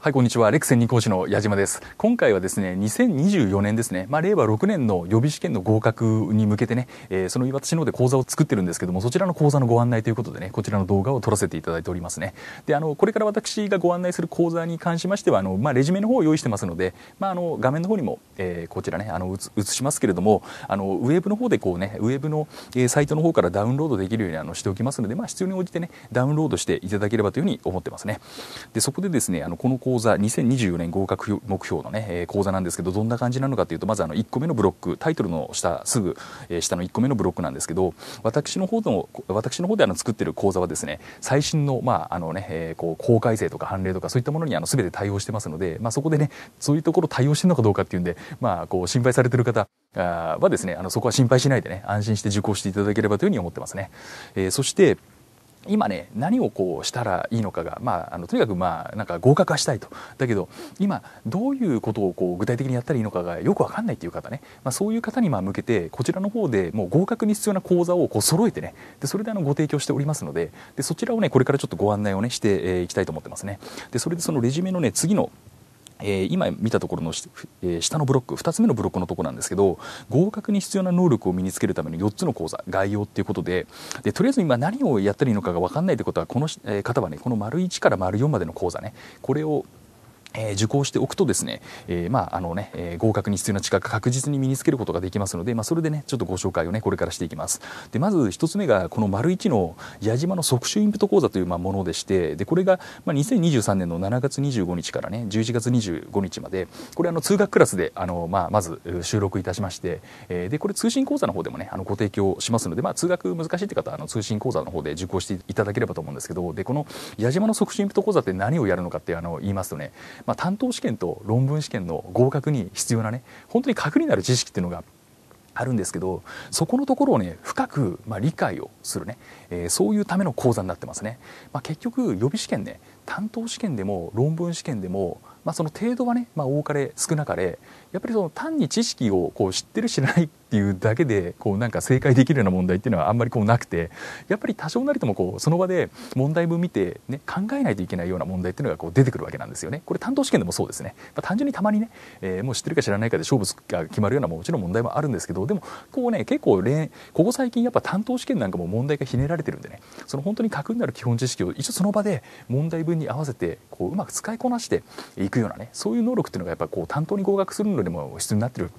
はい、こんにちは。レクセン2講師の矢島です。今回はですね、2024年ですね、まあ、令和6年の予備試験の合格に向けてね、えー、その私の方で講座を作ってるんですけども、そちらの講座のご案内ということでね、こちらの動画を撮らせていただいておりますね。で、あの、これから私がご案内する講座に関しましては、あの、まあ、レジュメの方を用意してますので、まあ、あの、画面の方にも、えー、こちらね、あの、映しますけれども、あの、ウェブの方でこうね、ウェブの、えー、サイトの方からダウンロードできるようにあのしておきますので、まあ、必要に応じてね、ダウンロードしていただければというふうに思ってますね。で、そこでですね、あの、この講座2024年合格目標のね、えー、講座なんですけどどんな感じなのかというとまずあの1個目のブロックタイトルの下すぐ、えー、下の1個目のブロックなんですけど私の方の私の方であの作ってる講座はですね最新のまああのね、えー、こう法改正とか判例とかそういったものにあの全て対応してますのでまあそこでねそういうところ対応してるのかどうかっていうんでまあこう心配されてる方はですねあのそこは心配しないでね安心して受講していただければというふうに思ってますね。えー、そして今ね何をこうしたらいいのかが、まあ、あのとにかくまあなんか合格はしたいとだけど今どういうことをこう具体的にやったらいいのかがよく分かんないっていう方ね、まあ、そういう方にまあ向けてこちらの方でもう合格に必要な講座をこう揃えてねでそれであのご提供しておりますのででそちらをねこれからちょっとご案内をねしてい、きたいと思ってますねでそれでそのレジュメのね次のえー、今見たところの、えー、下のブロック2つ目のブロックのとこなんですけど合格に必要な能力を身につけるための4つの講座概要ということででとりあえず今何をやったらいいのかが分かんないってことはこの、えー、方はねこの丸1から丸4までの講座ねこれをえ受講しておくとですね、えー、まあ、あのね、えー、合格に必要な格を確実に身につけることができますので、まあ、それでね、ちょっとご紹介をね、これからしていきます。で、まず一つ目が、この丸一の矢島の即習インプット講座という、まものでして、で、これが、ま2023年の7月25日からね、11月25日まで、これ、あの、通学クラスで、あの、まあ、まず収録いたしまして、えー、で、これ通信講座の方でもね、あの、ご提供しますので、まあ、通学難しいって方は、あの、通信講座の方で受講していただければと思うんですけど、で、この矢島の即習インプット講座って何をやるのかって、あの、言いますとね、まあ、担当試験と論文試験の合格に必要なね本当に核になる知識っていうのがあるんですけどそこのところをね深く、まあ、理解をするね、えー、そういうための講座になってますね、まあ、結局予備試験ね担当試験でも論文試験でも、まあ、その程度はね、まあ、多かれ少なかれやっぱりその単に知識をこう知ってる知らないっていうだけでこうなんか正解できるような問題っていうのはあんまりこうなくてやっぱり多少なりともこうその場で問題文見て、ね、考えないといけないような問題っていうのがこう出てくるわけなんですよね。これ担当試験でもそうですね、まあ、単純にたまにね、えー、もう知ってるか知らないかで勝負が決まるようなもちろん問題もあるんですけどでもこうね結構ここ最近やっぱ担当試験なんかも問題がひねられてるんでねその本当に核になる基本知識を一応その場で問題文に合わせてこううまく使いこなしていくようなねそういう能力っていうのがやっぱこう担当に合格するのにも必要になってる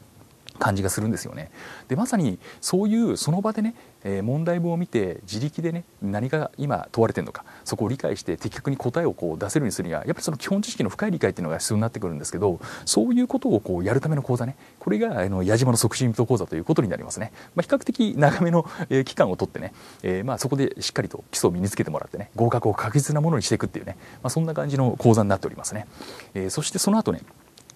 感じがするんですよね。でまさにそういうその場でね、えー、問題文を見て自力でね何が今問われてるのかそこを理解して的確に答えをこう出せるようにするにはやっぱりその基本知識の深い理解っていうのが必要になってくるんですけどそういうことをこうやるための講座ねこれがあの矢島の促進講座ということになりますね、まあ、比較的長めの、えー、期間を取ってね、えー、まあそこでしっかりと基礎を身につけてもらってね合格を確実なものにしていくっていうね、まあ、そんな感じの講座になっておりますね、えー、そしてその後ね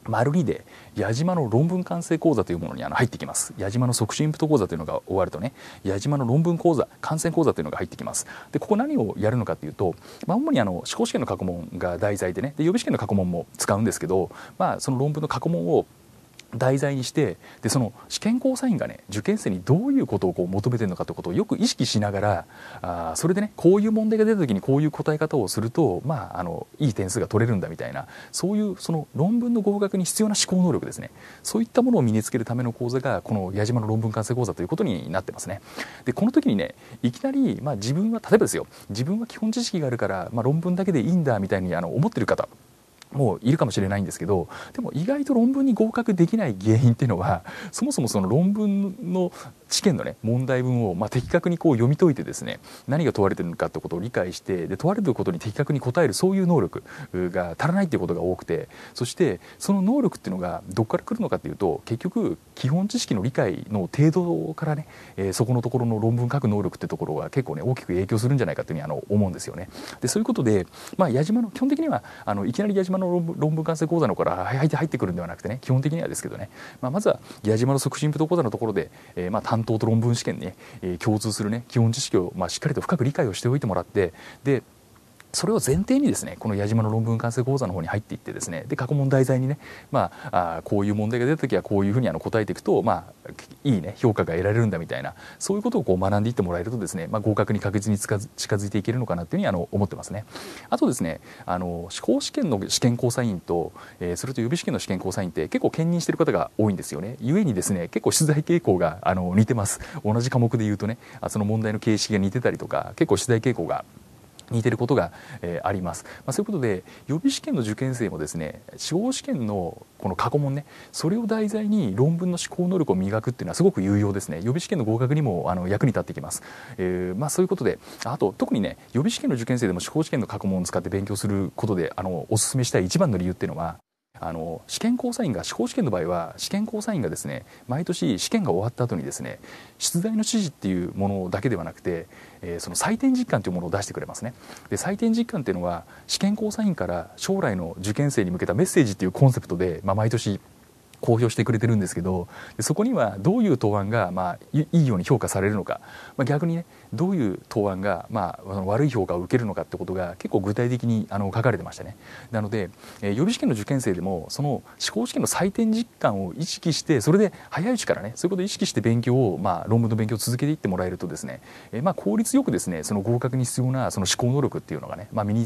丸2で矢島の論文完成講座というものにあの入ってきます矢島の促進インプット講座というのが終わるとね矢島の論文講座完成講座というのが入ってきますでここ何をやるのかというと、まあ、主にあの司法試験の過去問が題材でねで予備試験の過去問も使うんですけど、まあ、その論文の過去問を題材にしてでその試験交査員がね受験生にどういうことをこう求めてるのかということをよく意識しながらあそれでねこういう問題が出た時にこういう答え方をするとまああのいい点数が取れるんだみたいなそういうその論文の合格に必要な思考能力ですねそういったものを身につけるための講座がこの矢島の論文完成講座ということになってますねでこの時にねいきなり、まあ、自分は例えばですよ自分は基本知識があるから、まあ、論文だけでいいんだみたいにあの思ってる方もういるかもしれないんですけどでも意外と論文に合格できない原因っていうのはそもそもその論文の試験のね問題文をまあ的確にこう読み解いてですね何が問われてるのかってことを理解してで問われてることに的確に答えるそういう能力が足らないっていうことが多くてそしてその能力っていうのがどこから来るのかっていうと結局基本知識の理解の程度からね、えー、そこのところの論文書く能力ってところが結構ね大きく影響するんじゃないかというふうにあの思うんですよね。でそういうことで、まあ、矢島の基本的にはあのいきなり矢島の論文完成講座のから入って入ってくるんではなくてね基本的にはですけどね、まあ、まずは矢島の促進武道講座のところで、えー、まあ担当と論文試験に、共通するね基本知識を、まあ、しっかりと深く理解をしておいてもらってでそれを前提にですねこの矢島の論文完成講座の方に入っていってですねで過去問題材にね、まあ、あこういう問題が出た時はこういうふうにあの答えていくと、まあ、いいね評価が得られるんだみたいなそういうことをこう学んでいってもらえるとですね、まあ、合格に確実に近づいていけるのかなというふうにあの思ってますね。あとですねあの司法試験の試験交際員と、えー、それと予備試験の試験交際員って結構兼任している方が多いんですよね。ゆえにですね結構取材傾向があの似てます。同じ科目で言うとねあその問題の形式が似てたりとか結構取材傾向が似てることが、えー、あります、まあ、そういうことで予備試験の受験生もですね司法試験のこの過去問ねそれを題材に論文の思考能力を磨くっていうのはすごく有用ですね予備試験の合格にもあの役に立ってきます、えー、まあ、そういうことであと特にね予備試験の受験生でも司法試験の過去問を使って勉強することであのおすすめしたい一番の理由っていうのはあの試験サ査員が司法試験の場合は試験交査員がですね毎年試験が終わった後にですね出題の指示っていうものだけではなくてえー、その採点実感というものを出してくれますねで採点実感というのは試験交査員から将来の受験生に向けたメッセージというコンセプトで、まあ、毎年公表してくれてるんですけどそこにはどういう答案が、まあ、いいように評価されるのか、まあ、逆にねどういう答案が、まあ、悪い評価を受けるのかってことが結構具体的にあの書かれてましたねなので、え予備試験の受験生でもその司法試験の採点実感を意識してそれで早いうちからねそういうことを意識して勉強を、まあ、論文の勉強を続けていってもらえるとですね、えー、まあ、効率よくですねその合格に必要なその思考能力っていうのがね、まあ、身に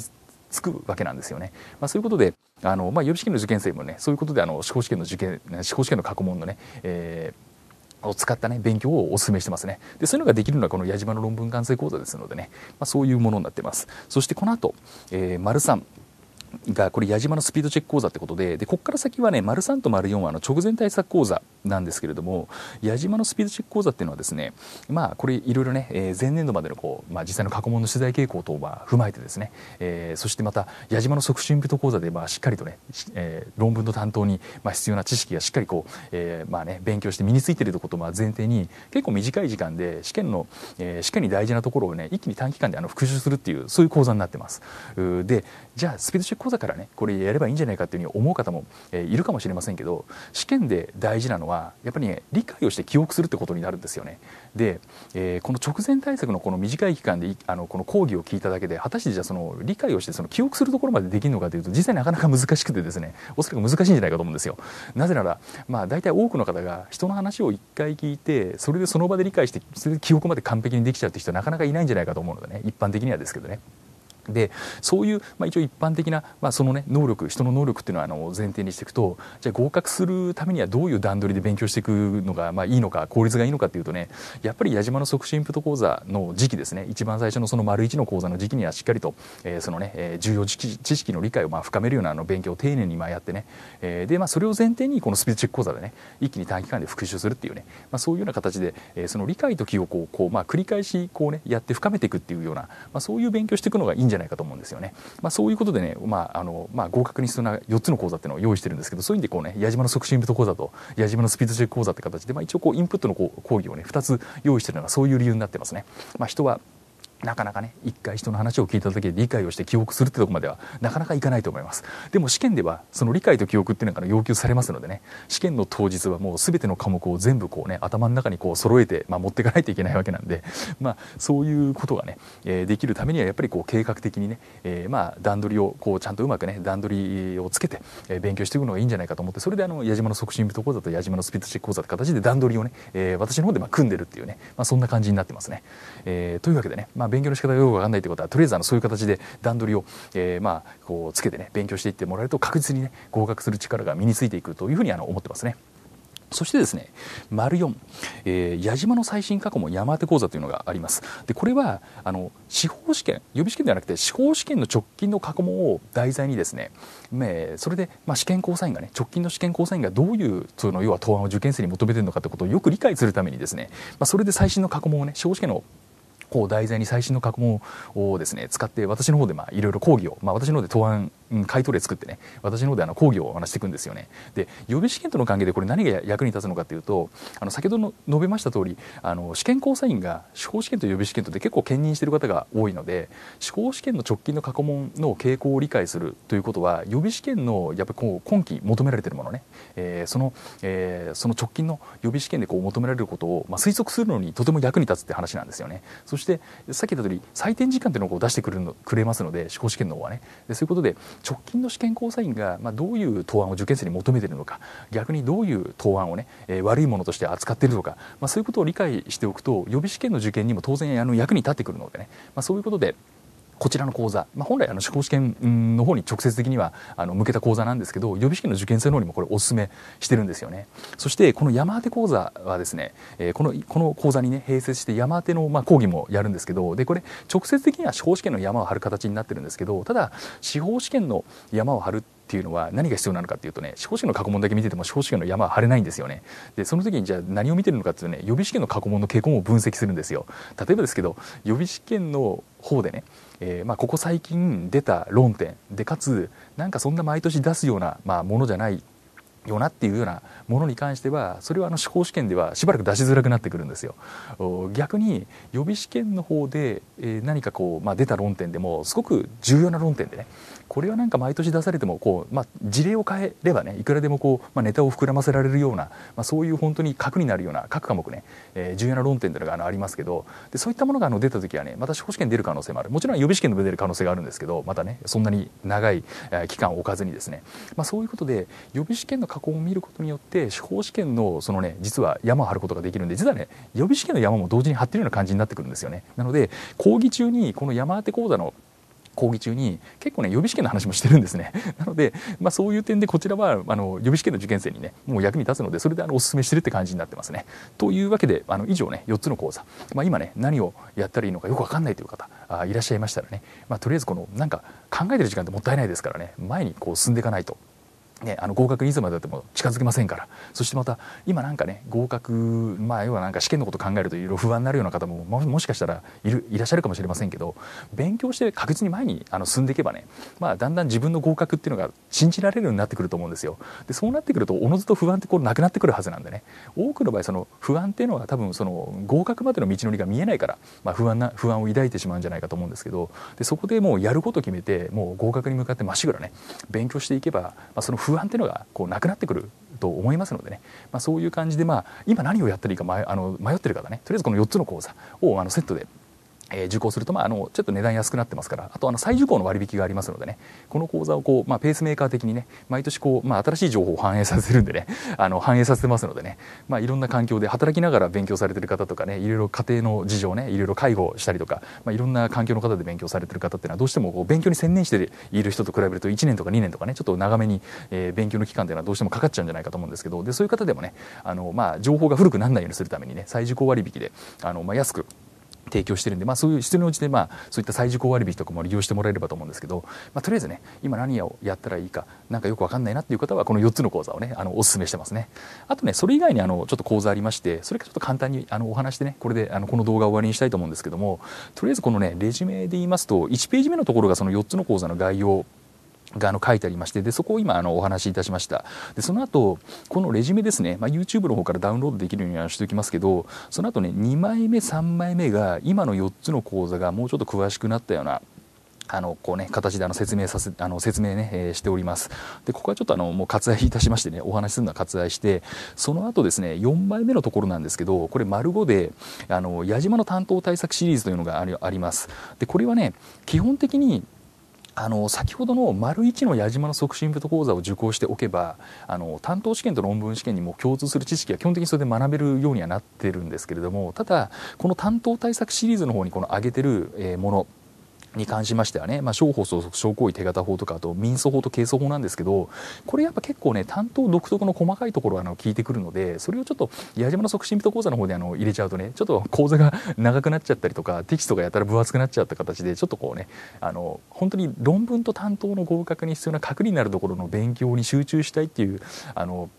つくわけなんですよね。まあ、そういうことであの、まあ、予備試験の受験生もねそういうことであの司法試験の受験司法試験の過去問のね、えーを使ったね勉強をお勧めしてますねでそういうのができるのはこの矢島の論文完成講座ですのでね、まあ、そういうものになってますそしてこの後、えー、丸3がこれ矢島のスピードチェック講座ってことででここから先はね丸3と丸4はあの直前対策講座なんですけれども矢島のスピードチェック講座っていうのはですねまあこれいろいろね、えー、前年度までのこう、まあ、実際の過去問の取材傾向等を踏まえてですね、えー、そしてまた矢島の促進部と講座でまあしっかりとね、えー、論文の担当にまあ必要な知識がしっかりこう、えー、まあね勉強して身についていることをまあ前提に結構短い時間で試験の、えー、試験に大事なところをね一気に短期間であの復習するっていうそういう講座になってます。でじゃあスピードチェック講座からねこれやればいいんじゃないかっていうふうに思う方も、えいるかもしれませんけど試験で大事なのはやっぱりね理解をして記憶するってことになるんですよね。で、えー、この直前対策のこの短い期間であのこの講義を聞いただけで果たしてじゃあその理解をしてその記憶するところまでできるのかというと実際なかなか難しくてですねおそらく難しいんじゃないかと思うんですよ。なぜなら、まあ、大体多くの方が人の話を1回聞いてそれでその場で理解してそれで記憶まで完璧にできちゃうって人はなかなかいないんじゃないかと思うのでね一般的にはですけどね。でそういう、まあ、一応一般的な、まあ、そのね能力人の能力っていうのはあの前提にしていくとじゃあ合格するためにはどういう段取りで勉強していくのがまあいいのか効率がいいのかっていうとねやっぱり矢島の促進プット講座の時期ですね一番最初のその丸1の講座の時期にはしっかりと、えー、そのね、えー、重要知識の理解をまあ深めるようなあの勉強を丁寧にまあやってね、えー、でまあそれを前提にこのスピードチェック講座でね一気に短期間で復習するっていうね、まあ、そういうような形で、えー、その理解と記憶をこう、まあ、繰り返しこうねやって深めていくっていうような、まあ、そういう勉強していくのがいいんじゃないかゃないかと思うんですよね。まあ、そういうことでね、まああのまあ、合格に必要な4つの講座っていうのを用意してるんですけどそういう意味でこうね矢島の促進部と講座と矢島のスピードチェック講座って形で、まあ、一応こうインプットのこう講義をね2つ用意してるのがそういう理由になってますね。まあ、人はなかなかね一回人の話を聞いただけで理解をして記憶するってとこまではなかなかいかないと思いますでも試験ではその理解と記憶っていうのが要求されますのでね試験の当日はもう全ての科目を全部こうね頭の中にこう揃えて、まあ、持っていかないといけないわけなんで、まあ、そういうことがね、えー、できるためにはやっぱりこう計画的にね、えー、まあ段取りをこうちゃんとうまくね段取りをつけて、え勉強していくのがいいんじゃないかと思ってそれであの矢島の促進部と講座と矢島のスピードチェック講座って形で段取りをね、えー、私の方でまあ組んでるっていうね、まあ、そんな感じになってますね、えー、というわけでね、まああ、勉強の仕方がよくわかんないってことはとりあえずあのそういう形で段取りを、えー、まあこうつけてね勉強していってもらえると確実にね合格する力が身についていくというふうにあの思ってますね。そしてですね、丸4、えー、矢島の最新過去問山手講座というのがあります。で、これは、あの、司法試験、予備試験ではなくて、司法試験の直近の過去問を題材にですね、ねそれで、まあ、試験交際員がね、直近の試験交際員がどういう、その、要は答案を受験生に求めてるのかということをよく理解するためにですね、まあ、それで最新の過去問をね、司法試験のこう題材に最新の過去問をですね使って私の方でまあいろいろ講義を、まあ、私の方で答案うん、買い取作ってね私の方であの講義をお話していくんですよねで予備試験との関係でこれ何が役に立つのかというとあの先ほどの述べました通りあの試験交査員が司法試験と予備試験とで結構兼任している方が多いので司法試験の直近の過去問の傾向を理解するということは予備試験のやっぱこう今期求められているものね、えー、その、えー、その直近の予備試験でこう求められることを、まあ、推測するのにとても役に立つって話なんですよねそしてさっき言った通り採点時間というのをこう出してくれるのくれますので司法試験の方はねでそういうことで直近の試験交際員が、まあ、どういう答案を受験生に求めているのか逆にどういう答案をね、えー、悪いものとして扱っているのか、まあ、そういうことを理解しておくと予備試験の受験にも当然あの役に立ってくるのでね、まあ、そういうことでこちらの講座、まあ、本来あの司法試験の方に直接的にはあの向けた講座なんですけど予備試験の受験生の方にもこれおすめしてるんですよねそしてこの山当て講座はですね、えー、このこの講座にね併設して山当てのまあ講義もやるんですけどでこれ直接的には司法試験の山を張る形になってるんですけどただ司法試験の山を張るっていうのは何が必要なのかっていうとね司法試験の過去問だけ見てても司法試験の山は張れないんですよねでその時にじゃあ何を見てるのかっていうとね予備試験の過去問の傾向を分析するんですよ例えばですけど予備試験の方でねえー、まあ、ここ最近出た論点でかつなんかそんな毎年出すような、まあ、ものじゃないよなっていうようなものに関してはそれはあの司法試験ではしばらく出しづらくなってくるんですよ逆に予備試験の方で、えー、何かこう、まあ、出た論点でもすごく重要な論点でねこれはなんか毎年出されてもこう、まあ、事例を変えればねいくらでもこう、まあ、ネタを膨らませられるような、まあ、そういう本当に核になるような各科目ね、えー、重要な論点というのがあのありますけどでそういったものがあの出た時はねまた司法試験出る可能性もあるもちろん予備試験でも出る可能性があるんですけどまたねそんなに長い、え期間を置かずにですね、まあ、そういうことで予備試験の加工を見ることによって司法試験のそのね実は山を張ることができるんで実はね予備試験の山も同時に張ってるような感じになってくるんですよね。なので講義中にこの山当て講座の講義中に結構ね予備試験の話もしてるんですね なので、まあ、そういう点でこちらはあの予備試験の受験生にねもう役に立つのでそれであのおすすめしてるって感じになってますねというわけであの以上ね4つの講座、まあ、今ね何をやったらいいのかよく分かんないという方あいらっしゃいましたらね、まあ、とりあえずこのなんか考えてる時間ってもったいないですからね前にこう進んでいかないとね、あの合格いつまでだっても近づけませんからそしてまた今なんかね合格まあ要はなんか試験のこと考えるといろいろ不安になるような方ももしかしたらいるいらっしゃるかもしれませんけど勉強して確実に前にあの進んでいけばね、まあ、だんだん自分の合格っていうのが信じられるようになってくると思うんですよ。でそうなってくるとおのずと不安ってこうなくなってくるはずなんでね多くの場合その不安っていうのは多分その合格までの道のりが見えないから、まあ、不安な不安を抱いてしまうんじゃないかと思うんですけどでそこでもうやること決めてもう合格に向かってまっしぐらね勉強していけば、まあ、その不不安っていうのがこうなくなってくると思いますのでね、まあ、そういう感じで、まあ、今何をやったらいいか迷あの迷ってる方ねとりあえずこの4つの講座をあのセットでえ受講すると、まあ、あのちょっと値段安くなってますからあとあの再受講の割引がありますのでねこの講座をこう、まあ、ペースメーカー的にね毎年こう、まあ、新しい情報を反映させるんでね あの反映させてますのでね、まあ、いろんな環境で働きながら勉強されてる方とかねいろいろ家庭の事情ねいろいろ介護したりとか、まあ、いろんな環境の方で勉強されてる方っていうのはどうしてもこう勉強に専念している人と比べると1年とか2年とかねちょっと長めに、えー、勉強の期間っていうのはどうしてもかかっちゃうんじゃないかと思うんですけどでそういう方でもねあの、まあ、情報が古くならないようにするためにね再受講割引であの、まあ、安く提供してるんで、まあ、そういう必要に応じて、まあ、そういった再受講割引とかも利用してもらえればと思うんですけど、まあ、とりあえずね今何をやったらいいかなんかよく分かんないなっていう方はこの4つの講座をねあのおすすめしてますねあとねそれ以外にあのちょっと講座ありましてそれからちょっと簡単にあのお話でねこれであのこの動画を終わりにしたいと思うんですけどもとりあえずこのねレジュメで言いますと1ページ目のところがその4つの講座の概要があの書いてありましてでそこを今あのお話しいたしましたでその後このレジュメですね、まあ、YouTube の方からダウンロードできるようにはしておきますけどその後ね2枚目3枚目が今の4つの講座がもうちょっと詳しくなったようなあのこうね、形であの説明させあの説明ね、えー、しておりますでここはちょっとあのもう割愛いたしましてねお話しするのは割愛してその後ですね4枚目のところなんですけどこれ丸5であの矢島の担当対策シリーズというのがありますでこれはね基本的にあの先ほどの丸1の矢島の促進部と講座を受講しておけばあの担当試験と論文試験にも共通する知識は基本的にそれで学べるようにはなってるんですけれどもただこの担当対策シリーズの方にこの挙げてるものに関しましてはね、まあ、商法相続商行為手形法とかあと民訴法と係争法なんですけどこれやっぱ結構ね担当独特の細かいところがあの聞いてくるのでそれをちょっと矢島の促進人講座の方であの入れちゃうとねちょっと講座が長くなっちゃったりとかテキストがやたら分厚くなっちゃった形でちょっとこうねあの本当に論文と担当の合格に必要な核になるところの勉強に集中したいっていうあの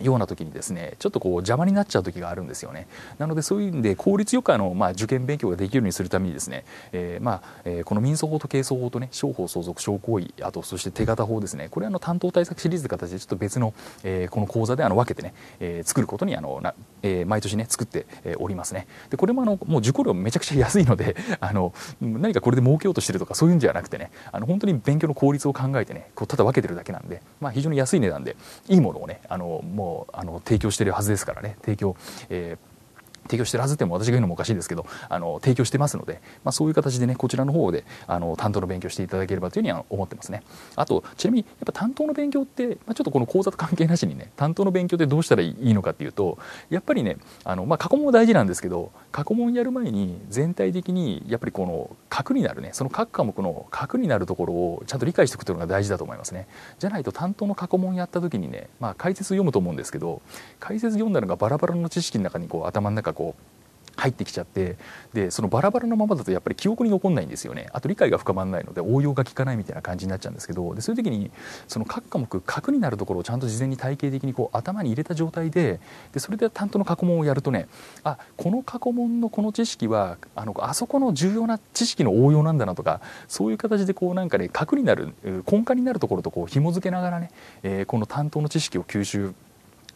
ような時にですねちょっとこう邪魔になっちゃう時があるんですよねなのでそういうんで効率よくあの、まあ、受験勉強ができるようにするためにですね、えー、まあえー、この民訴法と刑訴法とね商法相続商行為あとそして手形法ですねこれはあの担当対策シリーズの形でちょっと別の、えー、この講座であの分けてね、えー、作ることにあのな、えー、毎年ね作っておりますねでこれもあのもう受講料めちゃくちゃ安いので あの何かこれで儲けようとしてるとかそういうんじゃなくてねあの本当に勉強の効率を考えてねこうただ分けてるだけなんで、まあ、非常に安い値段でいいものをねあのもうあの提供しているはずですからね提供、えー提供してるはずっても私が言うのもおかしいですけどあの提供してますので、まあ、そういう形でねこちらの方であの担当の勉強していただければというふうには思ってますねあとちなみにやっぱ担当の勉強って、まあ、ちょっとこの講座と関係なしにね担当の勉強ってどうしたらいいのかっていうとやっぱりねあの、まあ、過去問は大事なんですけど過去問やる前に全体的にやっぱりこの核になるねその各科目の核になるところをちゃんと理解しておくというのが大事だと思いますねじゃないと担当の過去問やった時にね、まあ、解説読むと思うんですけど解説読んだのがバラバラの知識の中にこう頭の中こう入ってきちゃってでそのバラバラのままだとやっぱり記憶に残んないんですよねあと理解が深まらないので応用が効かないみたいな感じになっちゃうんですけどでそういう時にその各科目核になるところをちゃんと事前に体系的にこう頭に入れた状態ででそれで担当の過去問をやるとねあこの過去問のこの知識はあのあそこの重要な知識の応用なんだなとかそういう形でこうなんかね核になる根幹になるところとこう紐付けながらね、えー、この担当の知識を吸収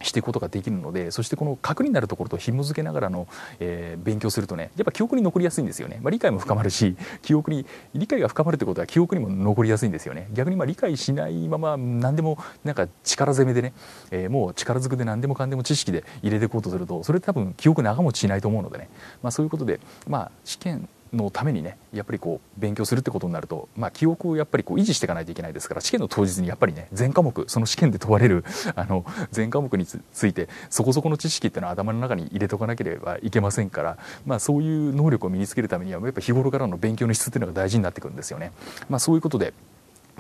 していくことができるのでそしてこの核になるところと紐付けながらの、えー、勉強するとねやっぱ記憶に残りやすいんですよね、まあ、理解も深まるし記憶に理解が深まるってことは記憶にも残りやすいんですよね逆にまあ理解しないまま何でもなんか力攻めでね、えー、もう力ずくで何でもかんでも知識で入れていこうとするとそれ多分記憶長持ちしないと思うのでね、まあ、そういうことで、まあ、試験のためにねやっぱりこう勉強するってことになると、まあ、記憶をやっぱりこう維持していかないといけないですから試験の当日にやっぱりね全科目その試験で問われる あの全科目についてそこそこの知識っていうのは頭の中に入れとかなければいけませんから、まあ、そういう能力を身につけるためにはやっぱ日頃からの勉強の質っていうのが大事になってくるんですよね。まあ、そういうことで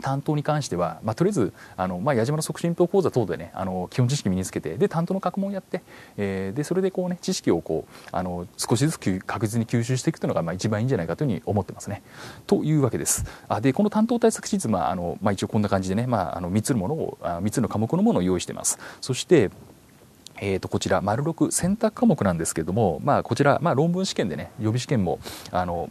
担当に関しては、まあ、とりあえずあの、まあ、矢島の促進党講座等でねあの基本知識身につけてで担当の学問やって、えー、でそれでこうね知識をこうあの少しずつ確実に吸収していくというのが、まあ、一番いいんじゃないかというふうに思ってますね。というわけです。あでこの担当対策シーズまああのまあ、一応こんな感じでね、まあ、あの3つのものをあ3つの科目のものを用意してます。そしてえー、とこちら、丸6選択科目なんですけれども、まあ、こちら、まあ、論文試験でね、予備試験も、あの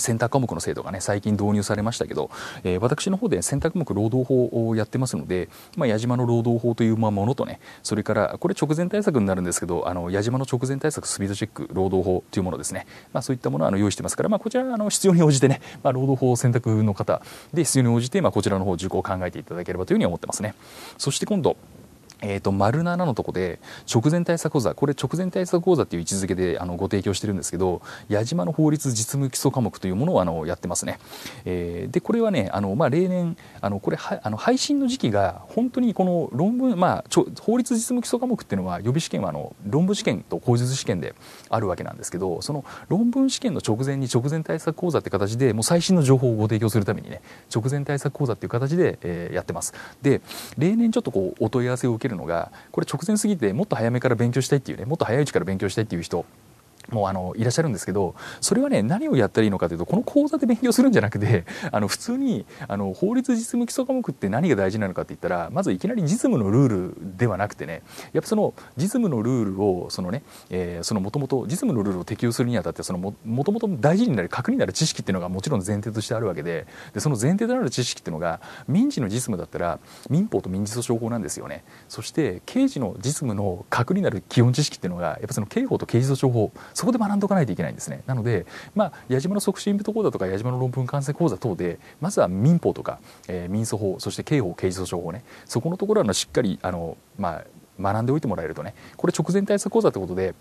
選択科目の制度がね最近導入されましたけど、えー、私の方で選択目労働法をやってますので、まあ、矢島の労働法というものとねそれからこれ直前対策になるんですけどあの矢島の直前対策スピードチェック労働法というものですね、まあ、そういったものをあの用意してますから、まあ、こちらあの必要に応じてね、まあ、労働法選択の方で必要に応じて、まあ、こちらの方受講を考えていただければというふうに思ってますね。そして今度えーと、丸7のとこで直前対策講座これ直前対策講座という位置づけであのご提供してるんですけど矢島の法律実務基礎科目というものをあのやってますね、えー、でこれはねあの、まあ、例年あのこれはあの配信の時期が本当にこの論文、まあ、ちょ法律実務基礎科目っていうのは予備試験はあの論文試験と口述試験であるわけなんですけどその論文試験の直前に直前対策講座って形でもう最新の情報をご提供するためにね直前対策講座という形で、えー、やってますで例年ちょっとこうお問い合わせを受けけるのがこれ直前すぎてもっと早めから勉強したいっていうねもっと早いうちから勉強したいっていう人もうあのいらっしゃるんですけどそれはね何をやったらいいのかというとこの講座で勉強するんじゃなくて あの普通にあの法律実務基礎科目って何が大事なのかって言ったらまずいきなり実務のルールではなくてねやっぱその実務のルールをそのね、えー、そのもともと実務のルールを適用するにあたってそのもともと大事になる核になる知識っていうのがもちろん前提としてあるわけででその前提となる知識っていうのが民事の実務だったら民法と民事訴訟法なんですよねそして刑事の実務の核になる基本知識っていうのがやっぱその刑法と刑事訴訟法そこで学んどかないといけないんですねなので、まあ、矢島の促進部講座とか矢島の論文完成講座等でまずは民法とか、えー、民訴法そして刑法刑事訴訟法ねそこのところはしっかりあの、まあ、学んでおいてもらえるとねこれ直前対策講座ってことで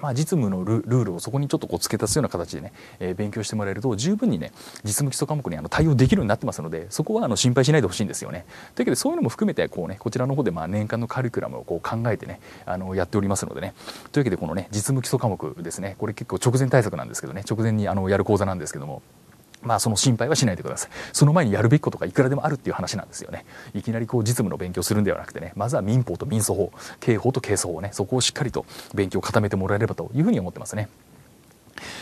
まあ、実務のルールをそこにちょっとこう付け足すような形でね、えー、勉強してもらえると十分にね実務基礎科目にあの対応できるようになってますのでそこはあの心配しないでほしいんですよね。というわけでそういうのも含めてこう、ね、こちらの方でまあ年間のカリキュラムをこう考えてねあのやっておりますのでねというわけでこのね実務基礎科目ですねこれ結構直前対策なんですけどね直前にあのやる講座なんですけども。まあ、その心配はしないでください。その前にやるべきことがいくらでもあるっていう話なんですよね。いきなりこう実務の勉強するんではなくてね、まずは民法と民訴法、刑法と刑訴法ね、そこをしっかりと勉強を固めてもらえればというふうに思ってますね。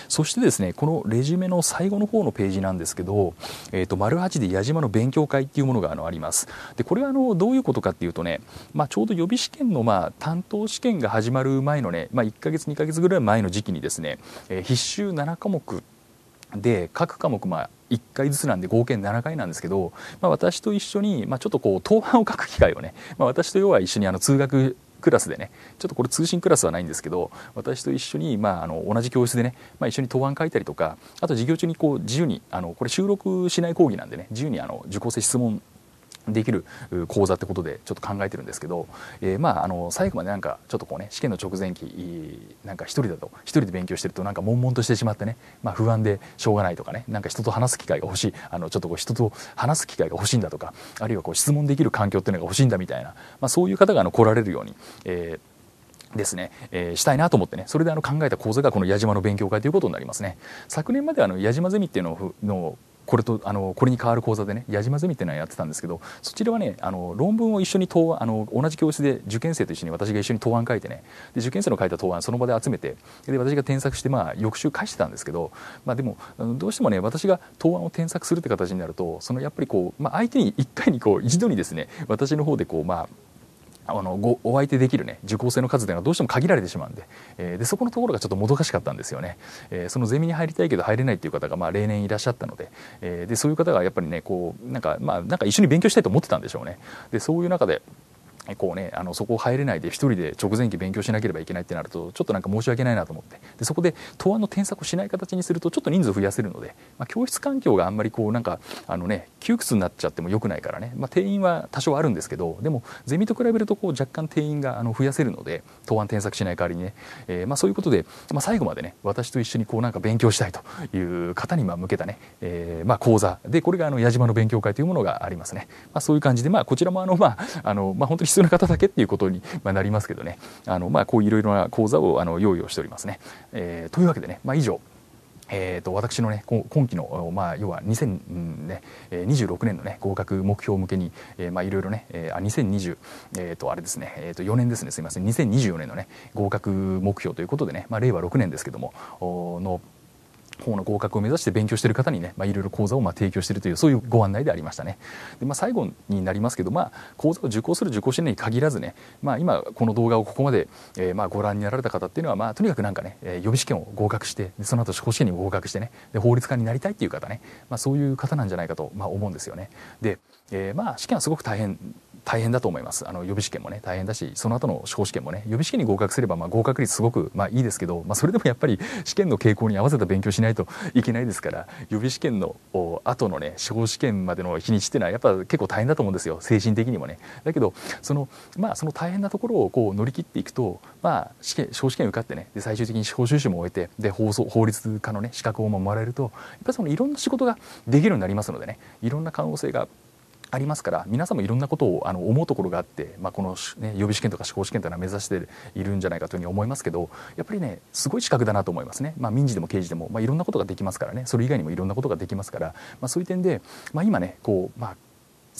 そしてですねこのレジュメの最後の方のページなんですけど、えーと、丸8で矢島の勉強会っていうものがあのありますでこれはあのどういうことかっていうとね、まあ、ちょうど予備試験のまあ担当試験が始まる前のね、まあ、1ヶ月2ヶ月ぐらい前の時期にですね、えー、必修7科目で各科目まあ1回ずつなんで合計7回なんですけど、まあ、私と一緒に、まあ、ちょっとこう答案を書く機会をね、まあ、私と要は一緒にあの通学クラスでねちょっとこれ通信クラスはないんですけど私と一緒に、まあ、あの同じ教室でね、まあ、一緒に答案書いたりとかあと授業中にこう自由にあのこれ収録しない講義なんでね自由にあの受講生質問できる講座ってことでちょっと考えてるんですけど、えー、まああの最後までなんかちょっとこうね試験の直前期なんか一人だと一人で勉強してるとなんか悶々としてしまってね、まあ、不安でしょうがないとかねなんか人と話す機会が欲しいあのちょっとこう人と話す機会が欲しいんだとかあるいはこう質問できる環境っていうのが欲しいんだみたいな、まあ、そういう方があの来られるように、えーですね、えー、したいなと思ってねそれであの考えた講座がこの矢島の勉強会ということになりますね昨年まではあの矢島ゼミっていうのをこれとあのこれに代わる講座でね矢島ゼミっていうのはやってたんですけどそちらはねあの論文を一緒にあの同じ教室で受験生と一緒に私が一緒に答案書いてねで受験生の書いた答案その場で集めてで私が添削して、まあ、翌週返してたんですけど、まあ、でもどうしてもね私が答案を添削するって形になるとそのやっぱりこう、まあ、相手に1回にこう一度にですね私の方でこうまああのごお相手できる、ね、受講生の数というのはどうしても限られてしまうんで,、えー、でそこのところがちょっともどかしかったんですよね、えー、そのゼミに入りたいけど入れないという方がまあ例年いらっしゃったので,、えー、でそういう方がやっぱりねこうなんか、まあ、なんか一緒に勉強したいと思ってたんでしょうねでそういう中でこうねあのそこ入れないで1人で直前期勉強しなければいけないってなるとちょっとなんか申し訳ないなと思ってでそこで答案の添削をしない形にするとちょっと人数増やせるので、まあ、教室環境があんまりこうなんかあのね窮屈になっちゃってもよくないからね、まあ、定員は多少あるんですけどでもゼミと比べるとこう若干定員があの増やせるので答案添削しない代わりにね、えー、まあそういうことで、まあ、最後までね私と一緒にこうなんか勉強したいという方にまあ向けたね、えー、まあ講座でこれがあの矢島の勉強会というものがありますね。まあ、そういう感じで、まあ、こちらもあの、まああのまあ、本当に必な方だけっていうことに、まなりますけどねあの、まあ、こういろいろな講座をあの用意をしておりますね。えー、というわけでね、まあ、以上えーと、私のね今期の、まあ、要は2026年のね合格目標向けに、えー、まあいろいろね、えー、あ2020、えー、とあれですね、えー、と4年ですねすみません2024年のね合格目標ということでね、まあ、令和6年ですけどもの法の合格を目指して勉強している方にね、まあ、いろいろ講座をまあ提供しているというそういうご案内でありましたねで、まあ、最後になりますけど、まあ、講座を受講する受講支援に限らずね、まあ、今この動画をここまで、えー、まあご覧になられた方っていうのは、まあ、とにかくなんかね、え予備試験を合格してその後司法試験にも合格してねで法律家になりたいっていう方ね、まあ、そういう方なんじゃないかと、まあ、思うんですよねで、えー、まあ試験はすごく大変大変だと思いますあの予備試験もね大変だしその後の司法試験もね予備試験に合格すればまあ合格率すごくまあいいですけど、まあ、それでもやっぱり試験の傾向に合わせた勉強しないといけないですから予備試験の後のね司法試験までの日にちっていうのはやっぱ結構大変だと思うんですよ精神的にもね。だけどそのまあその大変なところをこう乗り切っていくとまあ試験司法試験受かってねで最終的に司法修習も終えてで法法律家のね資格をももらえるとやっぱりそのいろんな仕事ができるようになりますのでねいろんな可能性がありますから皆さんもいろんなことをあの思うところがあって、まあ、この、ね、予備試験とか司法試験というのは目指しているんじゃないかというふうに思いますけどやっぱりねすごい資格だなと思いますね、まあ、民事でも刑事でも、まあ、いろんなことができますからねそれ以外にもいろんなことができますから、まあ、そういう点で、まあ、今ねこう、まあ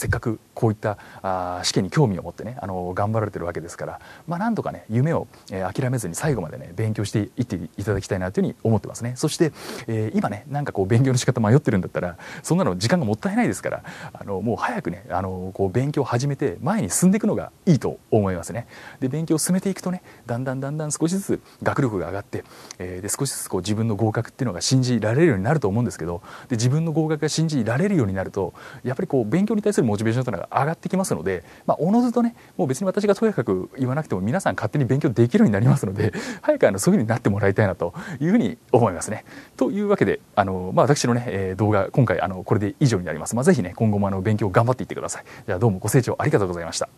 せっかくこういったあ試験に興味を持ってねあの頑張られてるわけですから、まあ、なんとかね夢を、えー、諦めずに最後までね勉強していっていただきたいなというふうに思ってますねそして、えー、今ねなんかこう勉強の仕方迷ってるんだったらそんなの時間がもったいないですからあのもう早くねあのこう勉強を始めて前に進んでいくのがいいと思いますねで勉強を進めていくとねだんだんだんだん少しずつ学力が上がって、えー、で少しずつこう自分の合格っていうのが信じられるようになると思うんですけどで自分の合格が信じられるようになるとやっぱりこう勉強に対するモチベーションというのが上がってきますので、まあ、おのずとねもう別に私がとやかく言わなくても皆さん勝手に勉強できるようになりますので 早くあのそういうふうになってもらいたいなというふうに思いますね。というわけであの、まあ、私のね、え動画今回あのこれで以上になります。まあ、ぜひね今後もあの勉強頑張っていってください。じゃあどうもご清聴ありがとうございました。